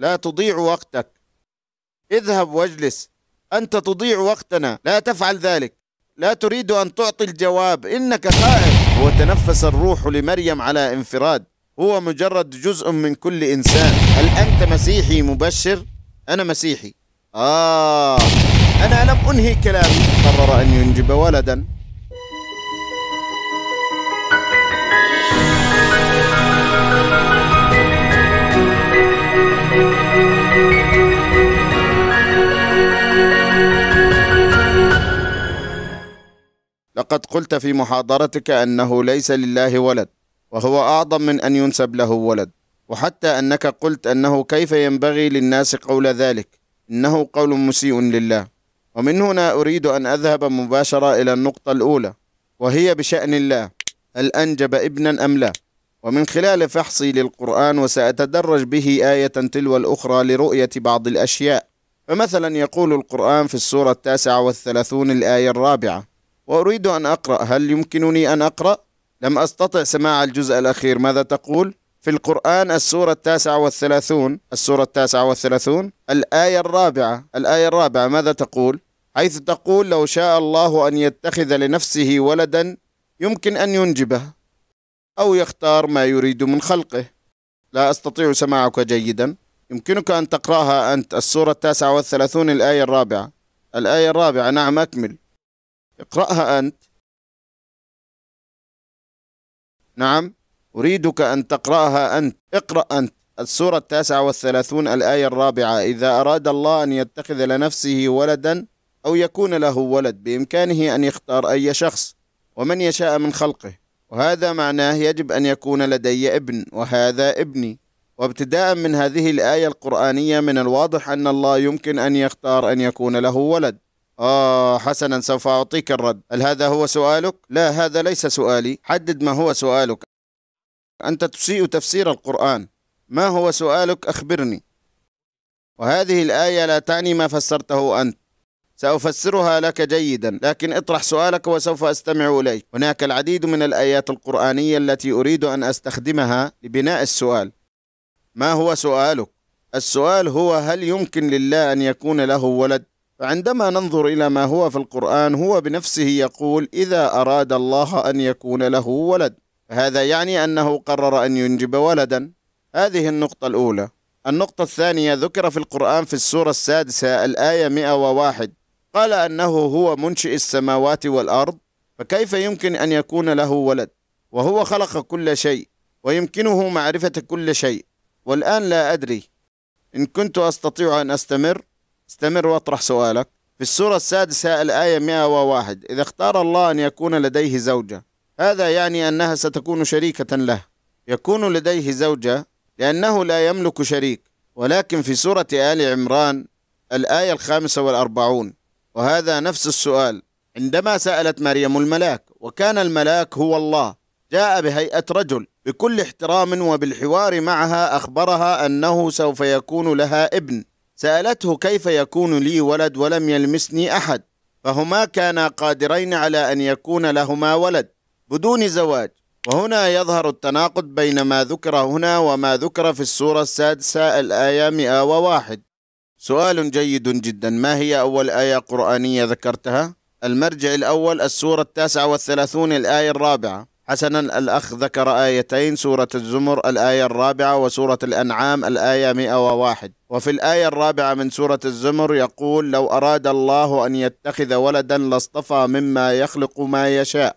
لا تضيع وقتك اذهب واجلس أنت تضيع وقتنا لا تفعل ذلك لا تريد أن تعطي الجواب إنك خائف وتنفس الروح لمريم على انفراد هو مجرد جزء من كل إنسان هل أنت مسيحي مبشر؟ أنا مسيحي آه أنا لم أنهي كلامي قرر أن ينجب ولدا لقد قلت في محاضرتك أنه ليس لله ولد وهو أعظم من أن ينسب له ولد وحتى أنك قلت أنه كيف ينبغي للناس قول ذلك إنه قول مسيء لله ومن هنا أريد أن أذهب مباشرة إلى النقطة الأولى وهي بشأن الله هل أنجب ابنا أم لا ومن خلال فحصي للقرآن وسأتدرج به آية تلو الأخرى لرؤية بعض الأشياء فمثلا يقول القرآن في السورة التاسعة والثلاثون الآية الرابعة وأريد أن أقرأ هل يمكنني أن أقرأ؟ لم أستطع سماع الجزء الأخير ماذا تقول؟ في القرآن السورة التاسعة والثلاثون السورة التاسعة والثلاثون الآية الرابعة الآية الرابعة ماذا تقول؟ حيث تقول لو شاء الله أن يتخذ لنفسه ولدا يمكن أن ينجبه أو يختار ما يريد من خلقه لا أستطيع سماعك جيدا يمكنك أن تقرأها أنت السورة التاسعة والثلاثون الآية الرابعة الآية الرابعة نعم أكمل اقرأها أنت نعم أريدك أن تقرأها أنت اقرأ أنت السورة التاسعة والثلاثون الآية الرابعة إذا أراد الله أن يتخذ لنفسه ولدا أو يكون له ولد بإمكانه أن يختار أي شخص ومن يشاء من خلقه وهذا معناه يجب أن يكون لدي ابن وهذا ابني وابتداء من هذه الآية القرآنية من الواضح أن الله يمكن أن يختار أن يكون له ولد آه حسنا سوف أعطيك الرد هل هذا هو سؤالك؟ لا هذا ليس سؤالي حدد ما هو سؤالك أنت تسيء تفسير القرآن ما هو سؤالك أخبرني وهذه الآية لا تعني ما فسرته أنت سأفسرها لك جيدا لكن اطرح سؤالك وسوف أستمع إليك هناك العديد من الآيات القرآنية التي أريد أن أستخدمها لبناء السؤال ما هو سؤالك؟ السؤال هو هل يمكن لله أن يكون له ولد؟ فعندما ننظر إلى ما هو في القرآن هو بنفسه يقول إذا أراد الله أن يكون له ولد هذا يعني أنه قرر أن ينجب ولدا هذه النقطة الأولى النقطة الثانية ذكر في القرآن في السورة السادسة الآية 101 قال أنه هو منشئ السماوات والأرض فكيف يمكن أن يكون له ولد وهو خلق كل شيء ويمكنه معرفة كل شيء والآن لا أدري إن كنت أستطيع أن أستمر استمر واطرح سؤالك في السورة السادسة الآية 101 إذا اختار الله أن يكون لديه زوجة هذا يعني أنها ستكون شريكة له يكون لديه زوجة لأنه لا يملك شريك ولكن في سورة آل عمران الآية الخامسة والأربعون وهذا نفس السؤال عندما سألت مريم الملاك وكان الملاك هو الله جاء بهيئة رجل بكل احترام وبالحوار معها أخبرها أنه سوف يكون لها ابن سألته كيف يكون لي ولد ولم يلمسني أحد فهما كانا قادرين على أن يكون لهما ولد بدون زواج وهنا يظهر التناقض بين ما ذكر هنا وما ذكر في السورة السادسة الآية 101 سؤال جيد جدا ما هي أول آية قرآنية ذكرتها؟ المرجع الأول السورة التاسعة والثلاثون الآية الرابعة حسنا الأخ ذكر آيتين سورة الزمر الآية الرابعة وسورة الأنعام الآية 101 وفي الآية الرابعة من سورة الزمر يقول لو أراد الله أن يتخذ ولدا لاصطفى مما يخلق ما يشاء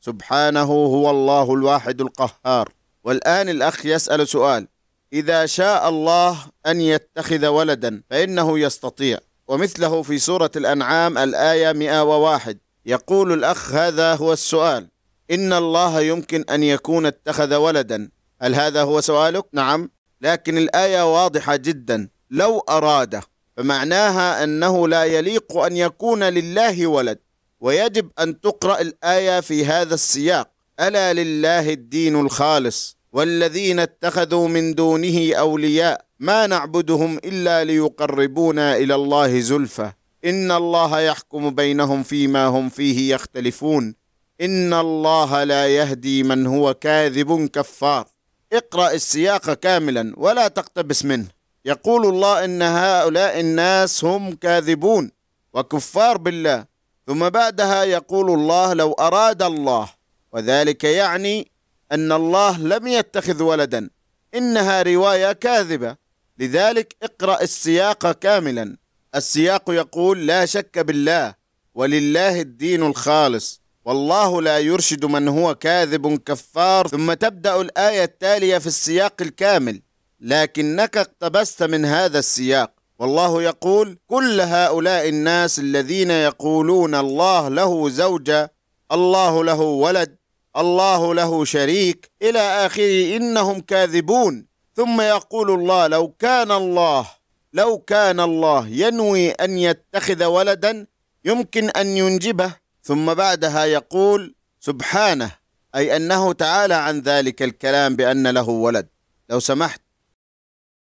سبحانه هو الله الواحد القهار والآن الأخ يسأل سؤال إذا شاء الله أن يتخذ ولدا فإنه يستطيع ومثله في سورة الأنعام الآية 101 يقول الأخ هذا هو السؤال إن الله يمكن أن يكون اتخذ ولدا هل هذا هو سؤالك؟ نعم لكن الآية واضحة جدا لو أراد فمعناها أنه لا يليق أن يكون لله ولد ويجب أن تقرأ الآية في هذا السياق ألا لله الدين الخالص والذين اتخذوا من دونه أولياء ما نعبدهم إلا ليقربونا إلى الله زلفى إن الله يحكم بينهم فيما هم فيه يختلفون إن الله لا يهدي من هو كاذب كفار اقرأ السياق كاملا ولا تقتبس منه يقول الله إن هؤلاء الناس هم كاذبون وكفار بالله ثم بعدها يقول الله لو أراد الله وذلك يعني أن الله لم يتخذ ولدا إنها رواية كاذبة لذلك اقرأ السياق كاملا السياق يقول لا شك بالله ولله الدين الخالص والله لا يرشد من هو كاذب كفار ثم تبدأ الآية التالية في السياق الكامل لكنك اقتبست من هذا السياق والله يقول كل هؤلاء الناس الذين يقولون الله له زوجة الله له ولد الله له شريك إلى آخره إنهم كاذبون ثم يقول الله لو كان الله لو كان الله ينوي أن يتخذ ولدا يمكن أن ينجبه ثم بعدها يقول سبحانه أي أنه تعالى عن ذلك الكلام بأن له ولد لو سمحت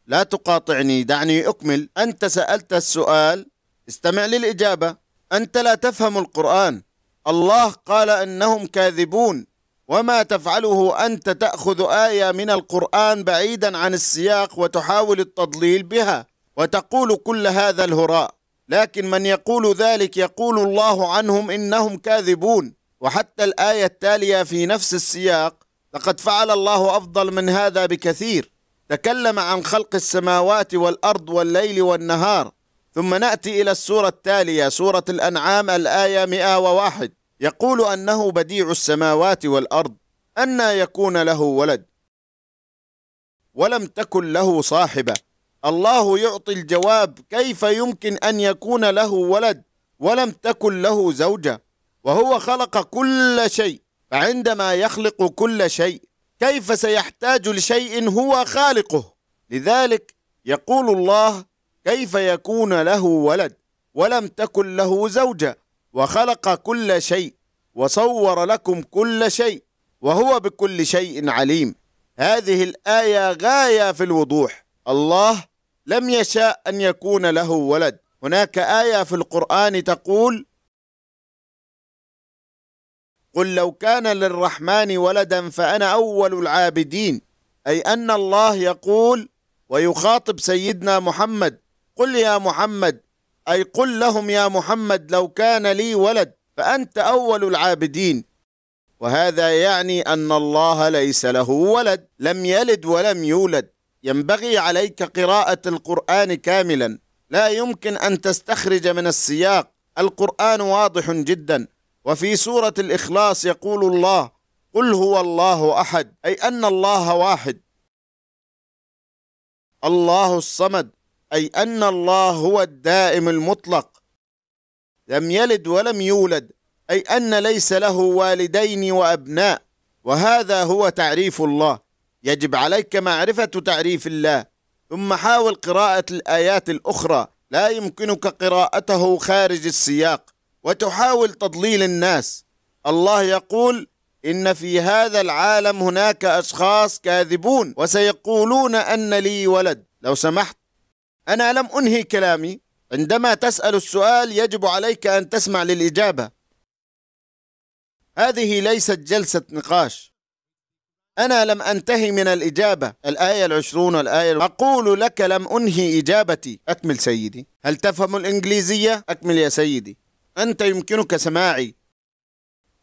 لا تقاطعني دعني أكمل أنت سألت السؤال استمع للإجابة أنت لا تفهم القرآن الله قال أنهم كاذبون وما تفعله أنت تأخذ آية من القرآن بعيدا عن السياق وتحاول التضليل بها وتقول كل هذا الهراء لكن من يقول ذلك يقول الله عنهم انهم كاذبون وحتى الايه التاليه في نفس السياق لقد فعل الله افضل من هذا بكثير تكلم عن خلق السماوات والارض والليل والنهار ثم ناتي الى السوره التاليه سوره الانعام الايه 101 يقول انه بديع السماوات والارض أن يكون له ولد ولم تكن له صاحبه الله يعطي الجواب كيف يمكن أن يكون له ولد ولم تكن له زوجة وهو خلق كل شيء فعندما يخلق كل شيء كيف سيحتاج لشيء هو خالقه لذلك يقول الله كيف يكون له ولد ولم تكن له زوجة وخلق كل شيء وصور لكم كل شيء وهو بكل شيء عليم هذه الآية غاية في الوضوح الله لم يشاء أن يكون له ولد هناك آية في القرآن تقول قل لو كان للرحمن ولدا فأنا أول العابدين أي أن الله يقول ويخاطب سيدنا محمد قل يا محمد أي قل لهم يا محمد لو كان لي ولد فأنت أول العابدين وهذا يعني أن الله ليس له ولد لم يلد ولم يولد ينبغي عليك قراءة القرآن كاملا لا يمكن أن تستخرج من السياق القرآن واضح جدا وفي سورة الإخلاص يقول الله قل هو الله أحد أي أن الله واحد الله الصمد أي أن الله هو الدائم المطلق لم يلد ولم يولد أي أن ليس له والدين وأبناء وهذا هو تعريف الله يجب عليك معرفة تعريف الله ثم حاول قراءة الآيات الأخرى لا يمكنك قراءته خارج السياق وتحاول تضليل الناس الله يقول إن في هذا العالم هناك أشخاص كاذبون وسيقولون أن لي ولد لو سمحت أنا لم أنهي كلامي عندما تسأل السؤال يجب عليك أن تسمع للإجابة هذه ليست جلسة نقاش أنا لم أنتهي من الإجابة الآية العشرون والآية أقول لك لم أنهي إجابتي أكمل سيدي هل تفهم الإنجليزية؟ أكمل يا سيدي أنت يمكنك سماعي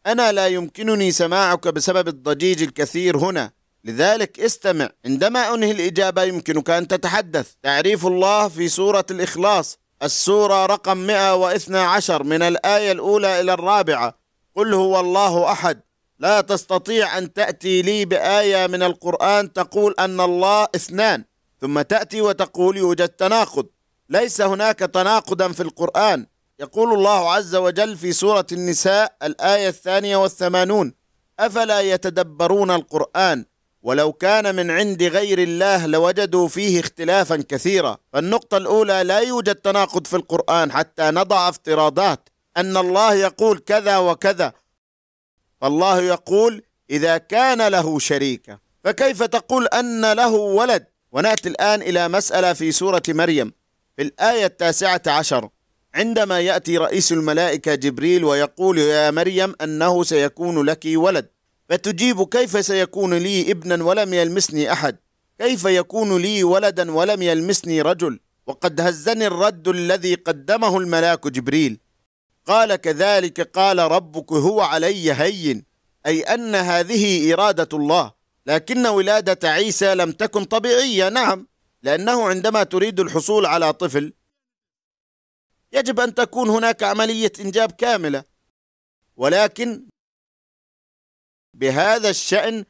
أنا لا يمكنني سماعك بسبب الضجيج الكثير هنا لذلك استمع عندما أنهي الإجابة يمكنك أن تتحدث تعريف الله في سورة الإخلاص السورة رقم 112 من الآية الأولى إلى الرابعة قل هو الله أحد لا تستطيع أن تأتي لي بآية من القرآن تقول أن الله اثنان ثم تأتي وتقول يوجد تناقض ليس هناك تناقضا في القرآن يقول الله عز وجل في سورة النساء الآية الثانية والثمانون أفلا يتدبرون القرآن ولو كان من عند غير الله لوجدوا فيه اختلافا كثيرا فالنقطة الأولى لا يوجد تناقض في القرآن حتى نضع افتراضات أن الله يقول كذا وكذا فالله يقول إذا كان له شريكة فكيف تقول أن له ولد ونأتي الآن إلى مسألة في سورة مريم في الآية التاسعة عشر عندما يأتي رئيس الملائكة جبريل ويقول يا مريم أنه سيكون لك ولد فتجيب كيف سيكون لي ابنا ولم يلمسني أحد كيف يكون لي ولدا ولم يلمسني رجل وقد هزني الرد الذي قدمه الملاك جبريل قال كذلك قال ربك هو علي هين أي أن هذه إرادة الله لكن ولادة عيسى لم تكن طبيعية نعم لأنه عندما تريد الحصول على طفل يجب أن تكون هناك عملية إنجاب كاملة ولكن بهذا الشأن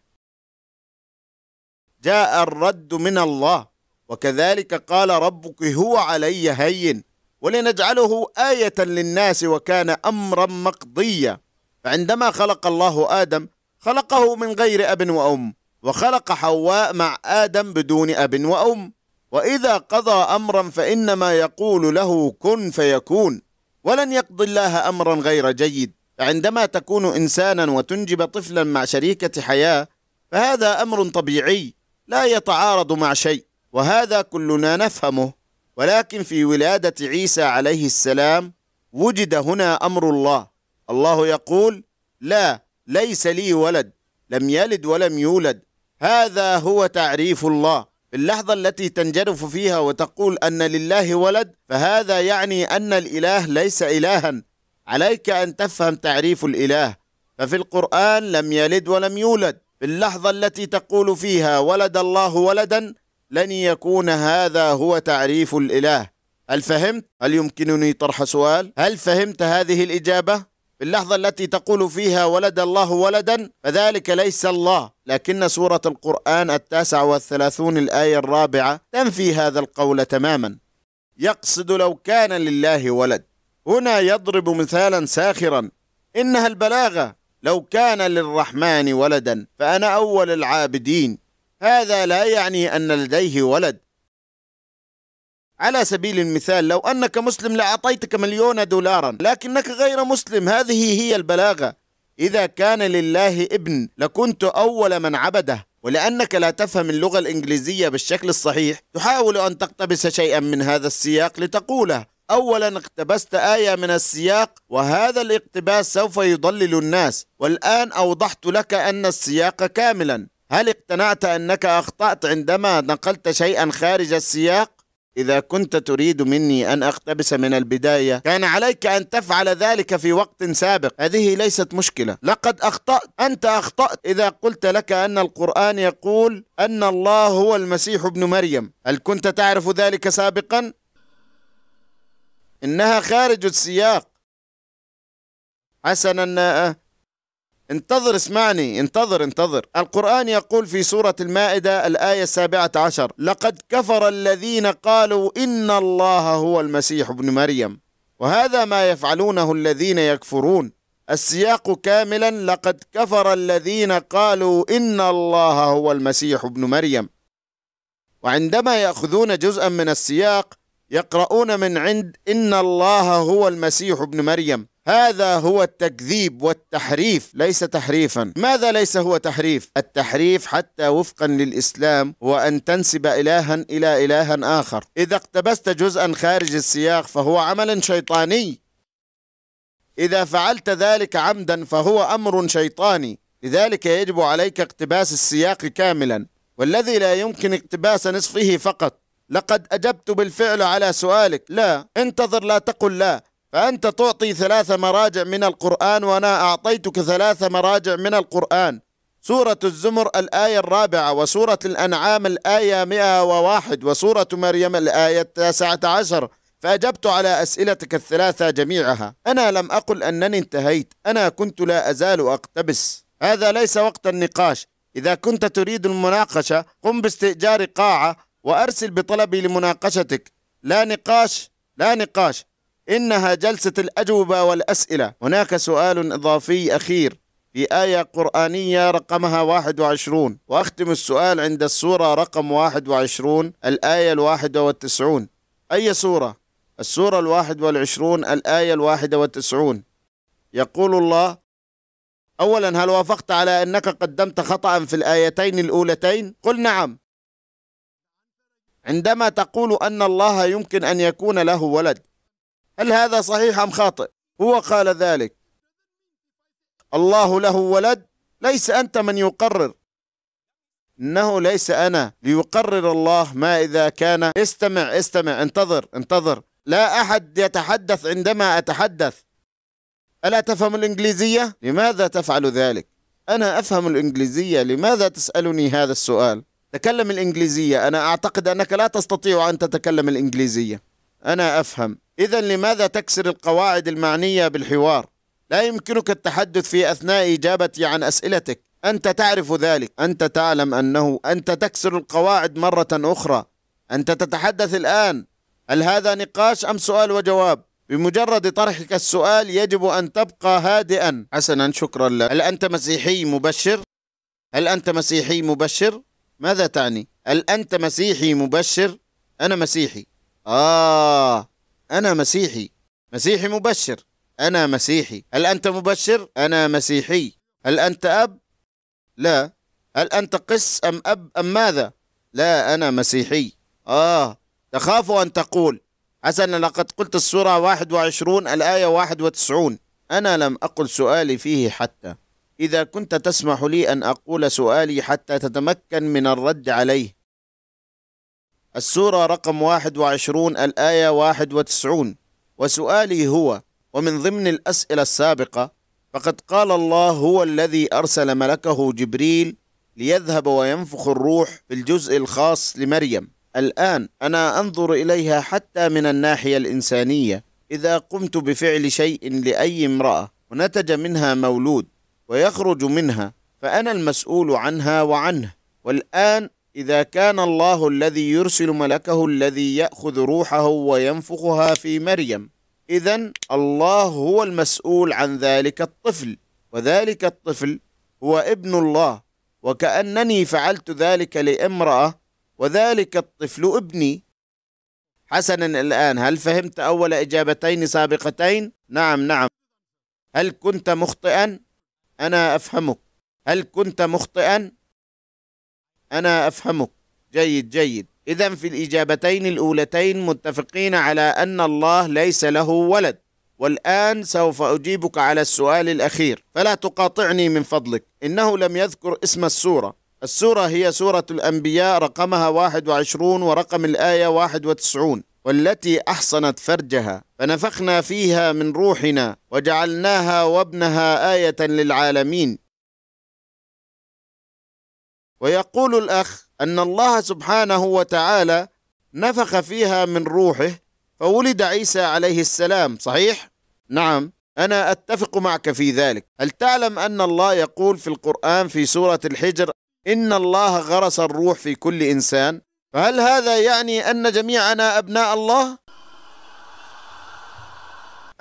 جاء الرد من الله وكذلك قال ربك هو علي هين ولنجعله آية للناس وكان أمرا مقضيا فعندما خلق الله آدم خلقه من غير أب وأم وخلق حواء مع آدم بدون أب وأم وإذا قضى أمرا فإنما يقول له كن فيكون ولن يقضي الله أمرا غير جيد فعندما تكون إنسانا وتنجب طفلا مع شريكة حياة فهذا أمر طبيعي لا يتعارض مع شيء وهذا كلنا نفهمه ولكن في ولادة عيسى عليه السلام وجد هنا أمر الله الله يقول لا ليس لي ولد لم يلد ولم يولد هذا هو تعريف الله في اللحظة التي تنجرف فيها وتقول أن لله ولد فهذا يعني أن الإله ليس إلها عليك أن تفهم تعريف الإله ففي القرآن لم يلد ولم يولد في اللحظة التي تقول فيها ولد الله ولدا لن يكون هذا هو تعريف الإله هل فهمت؟ هل يمكنني طرح سؤال؟ هل فهمت هذه الإجابة؟ في اللحظة التي تقول فيها ولد الله ولدا فذلك ليس الله لكن سورة القرآن التاسع والثلاثون الآية الرابعة تنفي هذا القول تماما يقصد لو كان لله ولد هنا يضرب مثالا ساخرا إنها البلاغة لو كان للرحمن ولدا فأنا أول العابدين هذا لا يعني أن لديه ولد على سبيل المثال لو أنك مسلم لأعطيتك مليون دولارا لكنك غير مسلم هذه هي البلاغة إذا كان لله ابن لكنت أول من عبده ولأنك لا تفهم اللغة الإنجليزية بالشكل الصحيح تحاول أن تقتبس شيئا من هذا السياق لتقوله أولا اقتبست آية من السياق وهذا الاقتباس سوف يضلل الناس والآن أوضحت لك أن السياق كاملا هل اقتنعت أنك أخطأت عندما نقلت شيئا خارج السياق؟ إذا كنت تريد مني أن أقتبس من البداية كان عليك أن تفعل ذلك في وقت سابق هذه ليست مشكلة لقد أخطأت أنت أخطأت إذا قلت لك أن القرآن يقول أن الله هو المسيح ابن مريم هل كنت تعرف ذلك سابقا؟ إنها خارج السياق حسنا آه. انتظر اسمعني انتظر انتظر القرآن يقول في سورة المائدة الآية السابعة عشر لقد كفر الذين قالوا إن الله هو المسيح ابن مريم وهذا ما يفعلونه الذين يكفرون السياق كاملا لقد كفر الذين قالوا إن الله هو المسيح ابن مريم وعندما يأخذون جزءا من السياق يقرؤون من عند إن الله هو المسيح ابن مريم هذا هو التكذيب والتحريف ليس تحريفا ماذا ليس هو تحريف التحريف حتى وفقا للإسلام هو ان تنسب إلها إلى إلها آخر إذا اقتبست جزءا خارج السياق فهو عمل شيطاني إذا فعلت ذلك عمدا فهو أمر شيطاني لذلك يجب عليك اقتباس السياق كاملا والذي لا يمكن اقتباس نصفه فقط لقد أجبت بالفعل على سؤالك لا انتظر لا تقل لا فأنت تعطي ثلاث مراجع من القرآن وأنا أعطيتك ثلاث مراجع من القرآن سورة الزمر الآية الرابعة وسورة الأنعام الآية 101 وسورة مريم الآية التاسعة عشر فأجبت على أسئلتك الثلاثة جميعها أنا لم أقل أنني انتهيت أنا كنت لا أزال أقتبس هذا ليس وقت النقاش إذا كنت تريد المناقشة قم باستئجار قاعة وأرسل بطلبي لمناقشتك لا نقاش لا نقاش إنها جلسة الأجوبة والأسئلة هناك سؤال إضافي أخير في آية قرآنية رقمها 21 وأختم السؤال عند السورة رقم 21 الآية الواحدة والتسعون أي سورة؟ السورة الواحد والعشرون الآية الواحدة والتسعون يقول الله أولا هل وافقت على أنك قدمت خطأ في الآيتين الأولتين؟ قل نعم عندما تقول أن الله يمكن أن يكون له ولد هل هذا صحيح أم خاطئ هو قال ذلك الله له ولد ليس أنت من يقرر إنه ليس أنا ليقرر الله ما إذا كان استمع استمع انتظر انتظر لا أحد يتحدث عندما أتحدث ألا تفهم الإنجليزية؟ لماذا تفعل ذلك؟ أنا أفهم الإنجليزية لماذا تسألني هذا السؤال؟ تكلم الإنجليزية أنا أعتقد أنك لا تستطيع أن تتكلم الإنجليزية أنا أفهم إذا لماذا تكسر القواعد المعنية بالحوار؟ لا يمكنك التحدث في أثناء إجابتي عن أسئلتك أنت تعرف ذلك أنت تعلم أنه أنت تكسر القواعد مرة أخرى أنت تتحدث الآن هل هذا نقاش أم سؤال وجواب؟ بمجرد طرحك السؤال يجب أن تبقى هادئا حسنا شكرا لك هل أنت مسيحي مبشر؟ هل أنت مسيحي مبشر؟ ماذا تعني؟ هل أنت مسيحي مبشر؟ أنا مسيحي آه أنا مسيحي مسيحي مبشر أنا مسيحي هل أنت مبشر؟ أنا مسيحي هل أنت أب؟ لا هل أنت قس أم أب أم ماذا؟ لا أنا مسيحي آه تخاف أن تقول حسنا لقد قلت السورة 21 الآية 91 أنا لم أقل سؤالي فيه حتى إذا كنت تسمح لي أن أقول سؤالي حتى تتمكن من الرد عليه السورة رقم 21 الآية 91 وسؤالي هو ومن ضمن الأسئلة السابقة فقد قال الله هو الذي أرسل ملكه جبريل ليذهب وينفخ الروح في الجزء الخاص لمريم الآن أنا أنظر إليها حتى من الناحية الإنسانية إذا قمت بفعل شيء لأي امرأة ونتج منها مولود ويخرج منها فأنا المسؤول عنها وعنه والآن إذا كان الله الذي يرسل ملكه الذي يأخذ روحه وينفخها في مريم إذا الله هو المسؤول عن ذلك الطفل وذلك الطفل هو ابن الله وكأنني فعلت ذلك لامرأة وذلك الطفل ابني حسنا الآن هل فهمت أول إجابتين سابقتين؟ نعم نعم هل كنت مخطئا؟ أنا أفهمك هل كنت مخطئا؟ أنا أفهمك جيد جيد إذا في الإجابتين الأولتين متفقين على أن الله ليس له ولد والآن سوف أجيبك على السؤال الأخير فلا تقاطعني من فضلك إنه لم يذكر اسم السورة السورة هي سورة الأنبياء رقمها 21 ورقم الآية 91 والتي أحصنت فرجها فنفخنا فيها من روحنا وجعلناها وابنها آية للعالمين ويقول الأخ أن الله سبحانه وتعالى نفخ فيها من روحه فولد عيسى عليه السلام صحيح؟ نعم أنا أتفق معك في ذلك هل تعلم أن الله يقول في القرآن في سورة الحجر إن الله غرس الروح في كل إنسان فهل هذا يعني أن جميعنا أبناء الله؟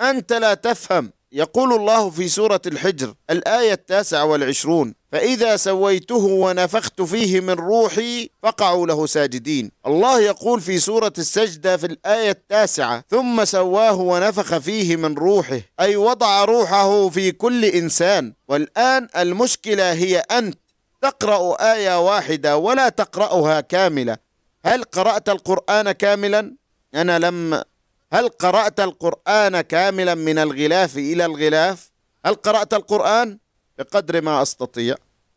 أنت لا تفهم يقول الله في سورة الحجر الآية التاسعة والعشرون فإذا سويته ونفخت فيه من روحي فقعوا له ساجدين الله يقول في سورة السجدة في الآية التاسعة ثم سواه ونفخ فيه من روحه أي وضع روحه في كل إنسان والآن المشكلة هي أنت تقرأ آية واحدة ولا تقرأها كاملة هل قرأت القرآن كاملا؟ أنا لم هل قرأت القرآن كاملا من الغلاف إلى الغلاف هل قرأت القرآن بقدر ما أستطيع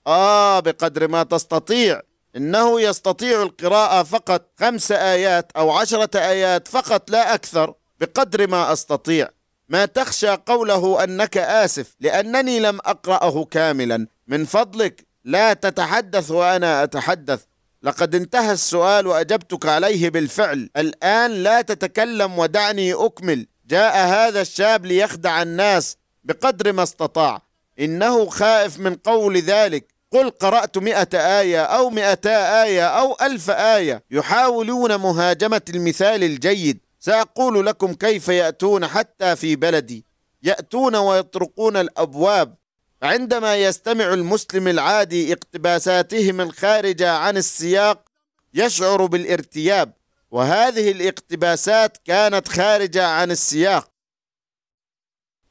آه بقدر ما تستطيع إنه يستطيع القراءة فقط خمس آيات أو عشرة آيات فقط لا أكثر بقدر ما أستطيع ما تخشى قوله أنك آسف لأنني لم أقرأه كاملا من فضلك لا تتحدث وأنا أتحدث لقد انتهى السؤال وأجبتك عليه بالفعل الآن لا تتكلم ودعني أكمل جاء هذا الشاب ليخدع الناس بقدر ما استطاع إنه خائف من قول ذلك قل قرأت مئة آية أو مئتا آية أو ألف آية يحاولون مهاجمة المثال الجيد سأقول لكم كيف يأتون حتى في بلدي يأتون ويطرقون الأبواب عندما يستمع المسلم العادي اقتباساتهم الخارجه عن السياق يشعر بالارتياب وهذه الاقتباسات كانت خارجه عن السياق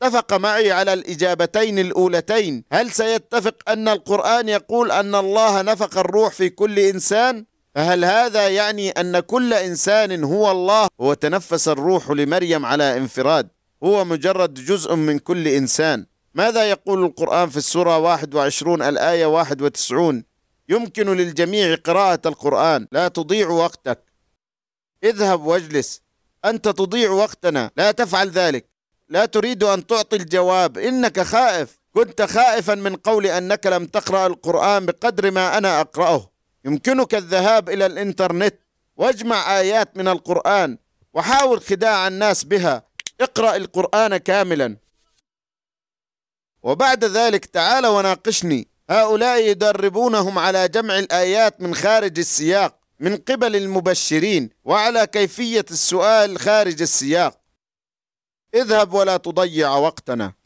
اتفق معي على الاجابتين الاولتين هل سيتفق ان القران يقول ان الله نفق الروح في كل انسان فهل هذا يعني ان كل انسان هو الله وتنفس الروح لمريم على انفراد هو مجرد جزء من كل انسان ماذا يقول القرآن في السورة 21 الآية 91 يمكن للجميع قراءة القرآن لا تضيع وقتك اذهب واجلس أنت تضيع وقتنا لا تفعل ذلك لا تريد أن تعطي الجواب إنك خائف كنت خائفا من قول أنك لم تقرأ القرآن بقدر ما أنا أقرأه يمكنك الذهاب إلى الإنترنت واجمع آيات من القرآن وحاول خداع الناس بها اقرأ القرآن كاملا وبعد ذلك تعال وناقشني هؤلاء يدربونهم على جمع الآيات من خارج السياق من قبل المبشرين وعلى كيفية السؤال خارج السياق اذهب ولا تضيع وقتنا